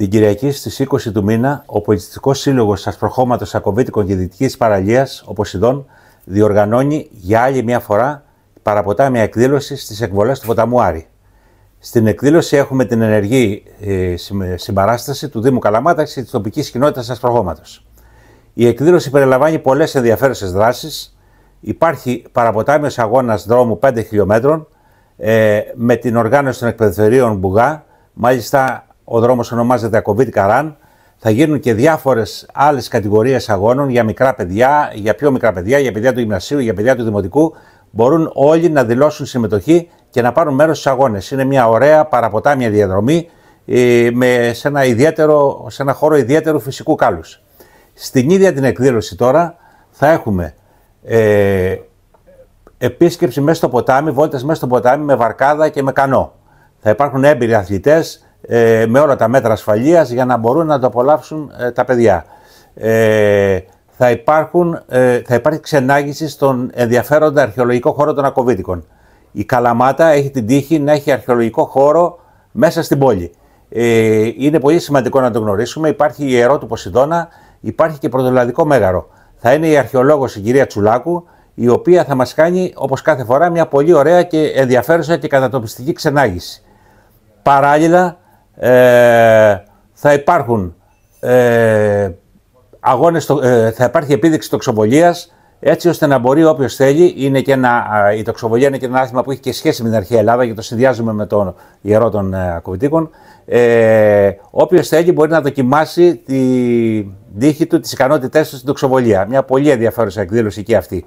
Την Κυριακή στις 20 του μήνα, ο Πολιτιστικός Σύλλογος Ασπροχώματος Ακοβίτικων και Δυτική Παραλία, ο Ποσειδών, διοργανώνει για άλλη μια φορά παραποτάμια εκδήλωση στις εκβολές του ποταμού Άρη. Στην εκδήλωση έχουμε την ενεργή ε, συμπαράσταση του Δήμου Καλαμάτας και της τοπικής κοινότητας Ασπροχώματος. Η εκδήλωση περιλαμβάνει πολλές ενδιαφέρουσες δράσεις. Υπάρχει παραποτάμιος αγώνας δρόμου 5 χιλιόμετρων ε, με την οργάνωση των εκπαιδευτερίων Μπουγά. Μάλιστα, ο δρόμος ονομάζεται Ακοβίτ Καράν, θα γίνουν και διάφορες άλλες κατηγορίες αγώνων για μικρά παιδιά, για πιο μικρά παιδιά, για παιδιά του γυμνασίου, για παιδιά του δημοτικού. Μπορούν όλοι να δηλώσουν συμμετοχή και να πάρουν μέρος στους αγώνες. Είναι μια ωραία παραποτάμια διαδρομή ε, με, σε, ένα ιδιαίτερο, σε ένα χώρο ιδιαίτερου φυσικού κάλους. Στην ίδια την εκδήλωση τώρα θα έχουμε ε, επίσκεψη μέσα στο ποτάμι, βόλτες μέσα στο ποτάμι με βαρκάδα και με κανό. Θα υπάρχουν έμπειροι αθλητές, ε, με όλα τα μέτρα ασφαλείας για να μπορούν να το απολαύσουν ε, τα παιδιά. Ε, θα, υπάρχουν, ε, θα υπάρχει ξενάγηση στον ενδιαφέροντα αρχαιολογικό χώρο των Ακοβίτικων. Η Καλαμάτα έχει την τύχη να έχει αρχαιολογικό χώρο μέσα στην πόλη. Ε, είναι πολύ σημαντικό να το γνωρίσουμε. Υπάρχει η Ιερό του Ποσειδώνα, υπάρχει και πρωτολαδικό μέγαρο. Θα είναι η αρχαιολόγος η κυρία Τσουλάκου, η οποία θα μας κάνει όπως κάθε φορά μια πολύ ωραία και ενδιαφέρουσα και κατατοπιστική ξενάγηση. Παράλληλα ε, θα υπάρχουν ε, αγώνες, ε, θα υπάρχει επίδειξη τοξοβολίας, έτσι ώστε να μπορεί όποιος θέλει, είναι και ένα, η τοξοβολία είναι και ένα άθλημα που έχει και σχέση με την αρχαία Ελλάδα, γιατί το συνδυάζουμε με τον ιερό των ακουβητίκων. Ε, όποιος θέλει μπορεί να δοκιμάσει τη δίχη του, τις ικανότητές του στην τοξοβολία. Μια πολύ ενδιαφέρουσα εκδήλωση και αυτή.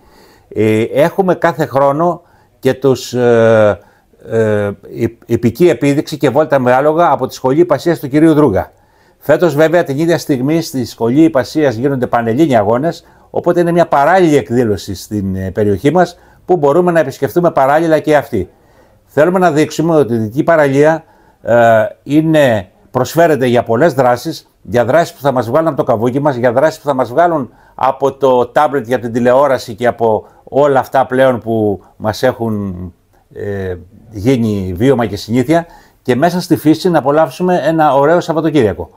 έχουμε κάθε χρόνο και τους ε, επική επίδειξη και βόλτα με άλογα από τη σχολή υπασίας του κυρίου Δρούγα. Φέτος, βέβαια, την ίδια στιγμή στη σχολή υπασίας γίνονται πανελλήνια αγώνες, οπότε είναι μια παράλληλη εκδήλωση στην ε, περιοχή μας που μπορούμε να επισκεφτούμε παράλληλα και αυτή. Θέλουμε να δείξουμε ότι η Δυτική Παραλία ε, είναι, προσφέρεται για πολλές δράσεις, για δράσεις που θα μας βγάλουν από το καβούκι μας, για δράσεις που θα μας βγάλουν από το τάμπλετ, για την τηλεόραση και από όλα αυτά πλέον που μας έχουν ε, γίνει βίωμα και συνήθεια και μέσα στη φύση να απολαύσουμε ένα ωραίο Σαββατοκύριακο.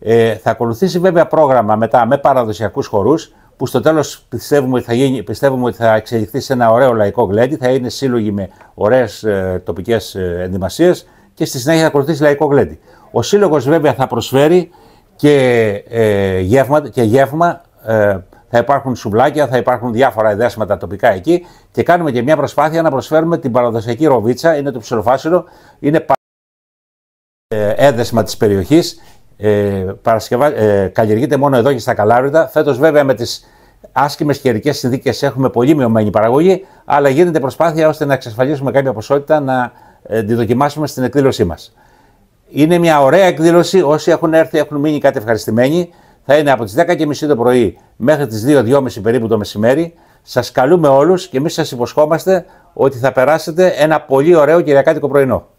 Ε, θα ακολουθήσει βέβαια πρόγραμμα μετά με παραδοσιακούς χορούς που στο τέλος πιστεύουμε, ότι θα πιστεύουμε ότι θα εξελιχθεί σε ένα ωραίο λαϊκό γλέντι. Θα είναι σύλλογοι με ωραίες ε, τοπικές ε, ενδυμασίες και στη συνέχεια θα ακολουθήσει λαϊκό γλέντι. Ο σύλλογος βέβαια θα προσφέρει και, ε, γεύμα, και ε, θα υπάρχουν σουβλάκια, θα υπάρχουν διάφορα εδέσματα τοπικά εκεί και κάνουμε και μια προσπάθεια να προσφέρουμε την παραδοσιακή ροβίτσα, είναι το ψηλοφάσινο, είναι ε, έδεσμα της περιοχής, ε, ε, καλλιεργείται μόνο εδώ και στα Καλάριδα. Φέτος βέβαια με τις άσχημε καιρικές συνθήκες έχουμε πολύ μειωμένη παραγωγή, αλλά γίνεται προσπάθεια ώστε να εξασφαλίσουμε κάποια ποσότητα να ε, τη δοκιμάσουμε στην εκδήλωσή μας. Είναι μια ωραία εκδήλωση. Όσοι έχουν έρθει έχουν μείνει κάτι ευχαριστημένοι θα είναι από τις 10.30 το πρωί μέχρι τις 2-2.30 περίπου το μεσημέρι. Σας καλούμε όλους και εμείς σας υποσχόμαστε ότι θα περάσετε ένα πολύ ωραίο κυριακάτικο πρωινό.